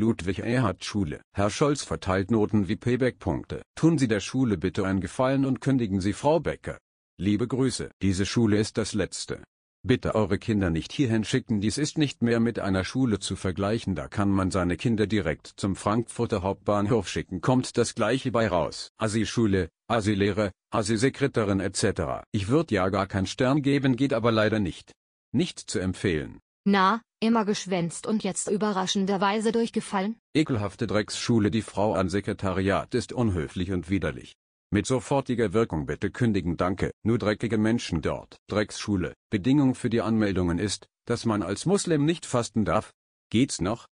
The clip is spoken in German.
Ludwig-Erhard-Schule. Herr Scholz verteilt Noten wie Payback-Punkte. Tun Sie der Schule bitte einen Gefallen und kündigen Sie Frau Becker. Liebe Grüße. Diese Schule ist das Letzte. Bitte eure Kinder nicht hierhin schicken. Dies ist nicht mehr mit einer Schule zu vergleichen. Da kann man seine Kinder direkt zum Frankfurter Hauptbahnhof schicken. Kommt das gleiche bei raus. Asi-Schule, Asi-Lehrer, Asi-Sekretärin etc. Ich würde ja gar keinen Stern geben, geht aber leider nicht. Nicht zu empfehlen. Na, immer geschwänzt und jetzt überraschenderweise durchgefallen? Ekelhafte Drecksschule Die Frau an Sekretariat ist unhöflich und widerlich. Mit sofortiger Wirkung bitte kündigen danke. Nur dreckige Menschen dort. Drecksschule. Bedingung für die Anmeldungen ist, dass man als Muslim nicht fasten darf. Geht's noch?